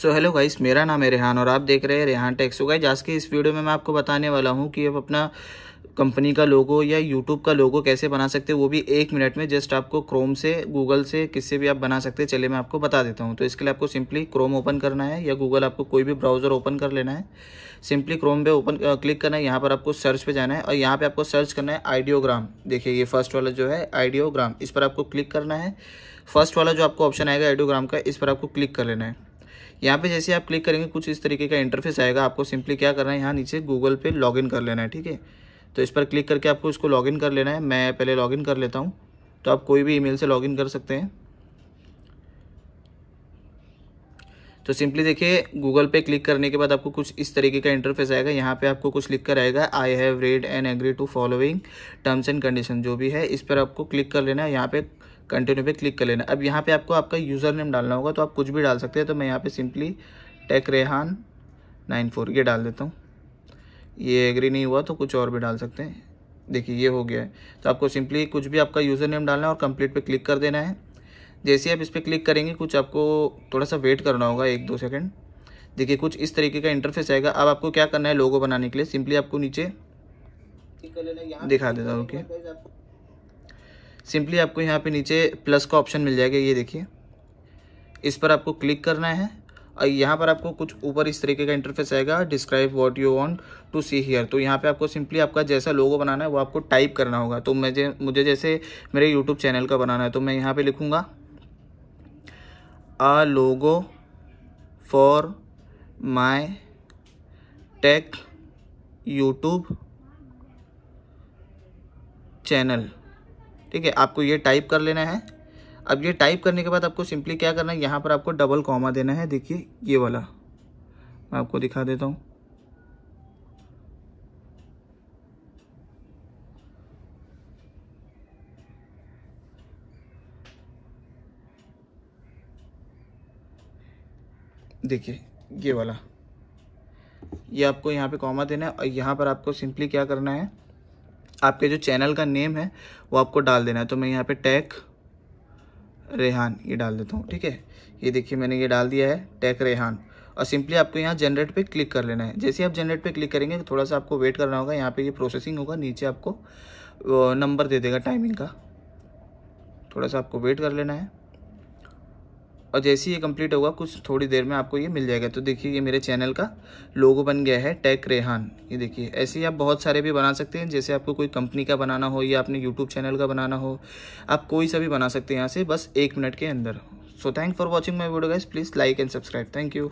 so hello guys मेरा नाम है रेहान और आप देख रहे हैं रेहान टेक्स गाइस आज के इस वीडियो में मैं आपको बताने वाला हूँ कि आप अपना कंपनी का लोगो या यूट्यूब का लोगो कैसे बना सकते हैं वो भी एक मिनट में जस्ट आपको क्रोम से गूगल से किससे भी आप बना सकते हैं चलिए मैं आपको बता देता हूँ तो इसके लिए आपको सिंपली क्रोम ओपन करना है या गूगल आपको कोई भी ब्राउज़र ओपन कर लेना है सिंपली क्रोम पे ओपन क्लिक करना है यहाँ पर आपको सर्च पे जाना है और यहाँ पर आपको सर्च करना है आइडियोग्राम देखिए ये फर्स्ट वाला जो है आइडियोग्राम इस पर आपको क्लिक करना है फर्स्ट वाला जो आपको ऑप्शन आएगा आइडियोग्राम का इस पर आपको क्लिक कर लेना है यहाँ पे जैसे आप क्लिक करेंगे कुछ इस तरीके का इंटरफेस आएगा आपको सिंपली क्या करना है यहाँ नीचे गूगल पे लॉगिन कर लेना है ठीक है तो इस पर क्लिक करके आपको इसको लॉगिन कर लेना है मैं पहले लॉगिन कर लेता हूँ तो आप कोई भी ईमेल से लॉगिन कर सकते हैं तो सिंपली देखिए गूगल पे क्लिक करने के बाद आपको कुछ इस तरीके का इंटरफेस आएगा यहाँ पे आपको कुछ लिख कर आएगा I have read and agree to following terms and condition जो भी है इस पर आपको क्लिक कर लेना है यहाँ पे कंटिन्यू पे क्लिक कर लेना अब यहाँ पे आपको आपका यूज़र नेम डालना होगा तो आप कुछ भी डाल सकते हैं तो मैं यहाँ पे simply tech Rehan nine four ये डाल देता हूँ ये एग्री नहीं हुआ तो कुछ और भी डाल सकते हैं देखिए ये हो गया है तो आपको सिंपली कुछ भी आपका यूज़र नेम डालना है और कंप्लीट पर क्लिक कर देना है जैसे आप इस पर क्लिक करेंगे कुछ आपको थोड़ा सा वेट करना होगा एक दो सेकेंड देखिए कुछ इस तरीके का इंटरफेस आएगा अब आपको क्या करना है लोगो बनाने के लिए सिंपली आपको नीचे दिखा देता हूँ ओके सिंपली आपको यहाँ पे नीचे प्लस का ऑप्शन मिल जाएगा ये देखिए इस पर आपको क्लिक करना है और यहाँ पर आपको कुछ ऊपर इस तरीके का इंटरफेस आएगा describe what you want to see here तो यहाँ पे आपको सिंपली आपका जैसा लोगो बनाना है वो आपको टाइप करना होगा तो मुझे मुझे जैसे मेरे यूट्यूब चैनल का बनाना है तो मैं यहाँ पर लिखूँगा a logo for my tech YouTube channel ठीक है आपको ये टाइप कर लेना है अब ये टाइप करने के बाद आपको सिंपली क्या करना है यहाँ पर आपको डबल कॉमा देना है देखिए ये वाला मैं आपको दिखा देता हूँ देखिए ये वाला ये आपको यहाँ पे कॉमा देना है और यहाँ पर आपको सिंपली क्या करना है आपके जो चैनल का नेम है वो आपको डाल देना है तो मैं यहाँ पे टैग रेहान ये डाल देता हूँ ठीक है ये देखिए मैंने ये डाल दिया है टैग रेहान और सिंपली आपको यहाँ जनरेट पे क्लिक कर लेना है जैसे आप जनरेट पे क्लिक करेंगे थोड़ा सा आपको वेट करना होगा यहाँ पे ये प्रोसेसिंग होगा नीचे आपको नंबर दे देगा टाइमिंग का थोड़ा सा आपको वेट कर लेना है और जैसे ही ये कंप्लीट होगा कुछ थोड़ी देर में आपको ये मिल जाएगा तो देखिए ये मेरे चैनल का लोगो बन गया है टैक रेहान ये देखिए ऐसे ही आप बहुत सारे भी बना सकते हैं जैसे आपको कोई कंपनी का बनाना हो या अपने यूट्यूब चैनल का बनाना हो आप कोई सा भी बना सकते हैं यहाँ से बस एक मिनट के अंदर so thank for watching my video guys please like and subscribe thank you